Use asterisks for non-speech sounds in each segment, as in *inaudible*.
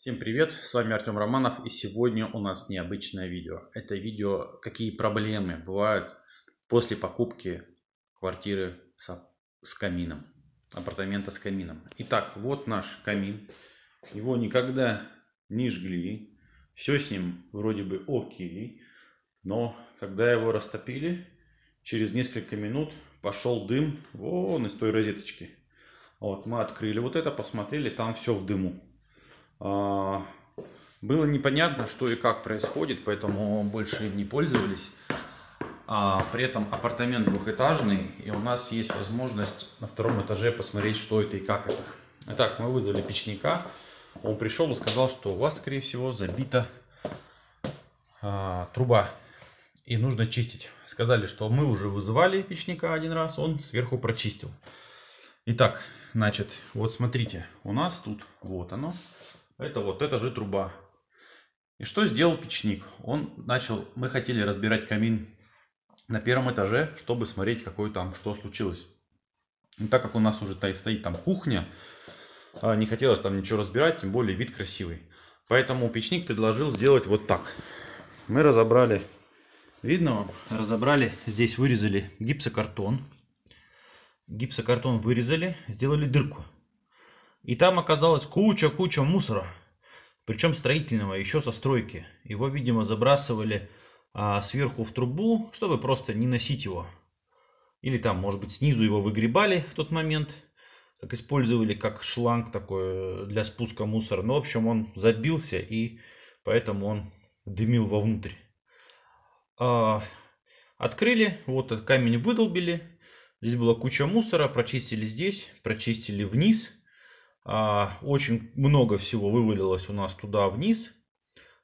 Всем привет, с вами Артем Романов и сегодня у нас необычное видео. Это видео, какие проблемы бывают после покупки квартиры с, с камином, апартамента с камином. Итак, вот наш камин, его никогда не жгли, все с ним вроде бы окей, но когда его растопили, через несколько минут пошел дым вон из той розеточки. Вот мы открыли вот это, посмотрели, там все в дыму. А, было непонятно, что и как происходит, поэтому больше не пользовались. А при этом апартамент двухэтажный, и у нас есть возможность на втором этаже посмотреть, что это и как это. Итак, мы вызвали печника. Он пришел и сказал, что у вас, скорее всего, забита а, труба и нужно чистить. Сказали, что мы уже вызывали печника один раз, он сверху прочистил. Итак, значит, вот смотрите, у нас тут, вот оно, это вот эта же труба. И что сделал печник? Он начал, мы хотели разбирать камин на первом этаже, чтобы смотреть, какой там, что случилось. Но так как у нас уже стоит там кухня, а, не хотелось там ничего разбирать, тем более вид красивый. Поэтому печник предложил сделать вот так. Мы разобрали, видно вам, разобрали, здесь вырезали гипсокартон. Гипсокартон вырезали, сделали дырку. И там оказалась куча-куча мусора, причем строительного, еще со стройки. Его, видимо, забрасывали а, сверху в трубу, чтобы просто не носить его. Или там, может быть, снизу его выгребали в тот момент, как использовали как шланг такой э, для спуска мусора. Но, ну, в общем, он забился, и поэтому он дымил вовнутрь. А, открыли, вот этот камень выдолбили. Здесь была куча мусора, прочистили здесь, прочистили вниз – а, очень много всего вывалилось у нас туда вниз.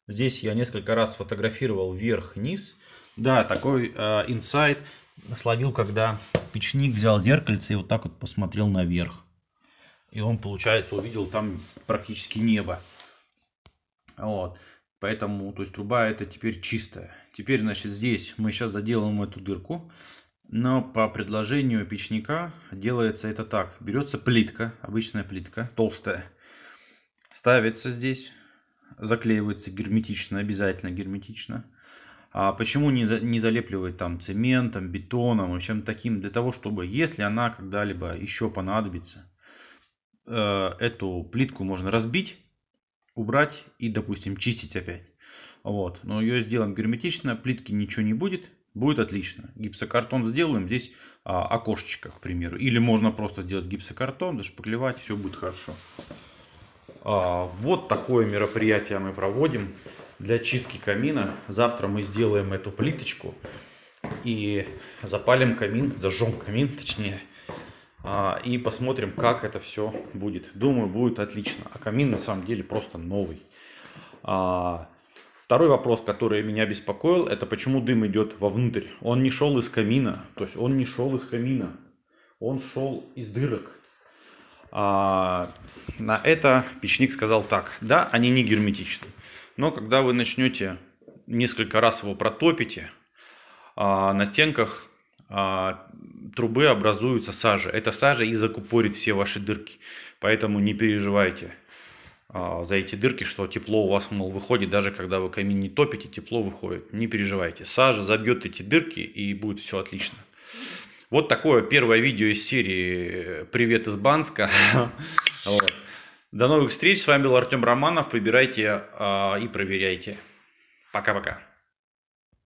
Здесь я несколько раз фотографировал вверх-вниз. Да, такой а, инсайт словил, когда печник взял зеркальце и вот так вот посмотрел наверх. И он, получается, увидел там практически небо. Вот. Поэтому, то есть труба это теперь чистая. Теперь, значит, здесь мы сейчас заделаем эту дырку. Но по предложению печника делается это так. Берется плитка, обычная плитка, толстая. Ставится здесь, заклеивается герметично, обязательно герметично. А почему не, за, не залепливать там цементом, бетоном и чем таким? Для того, чтобы, если она когда-либо еще понадобится, э, эту плитку можно разбить, убрать и, допустим, чистить опять. Вот. Но ее сделаем герметично, плитки ничего не будет, Будет отлично. Гипсокартон сделаем. Здесь а, окошечко, к примеру. Или можно просто сделать гипсокартон, дошпаклевать, все будет хорошо. А, вот такое мероприятие мы проводим для чистки камина. Завтра мы сделаем эту плиточку и запалим камин, зажжем камин точнее. А, и посмотрим, как это все будет. Думаю, будет отлично. А камин на самом деле просто новый. А, Второй вопрос, который меня беспокоил, это почему дым идет вовнутрь. Он не шел из камина, то есть он не шел из камина, он шел из дырок. А, на это печник сказал так, да, они не герметичны, но когда вы начнете несколько раз его протопите, а, на стенках а, трубы образуются сажа. Эта сажа и закупорит все ваши дырки, поэтому не переживайте. А, за эти дырки, что тепло у вас, мол, выходит, даже когда вы камин не топите, тепло выходит. Не переживайте, сажа забьет эти дырки и будет все отлично. Вот такое первое видео из серии «Привет из Банска». *laughs* До новых встреч, с вами был Артем Романов, выбирайте а, и проверяйте. Пока-пока.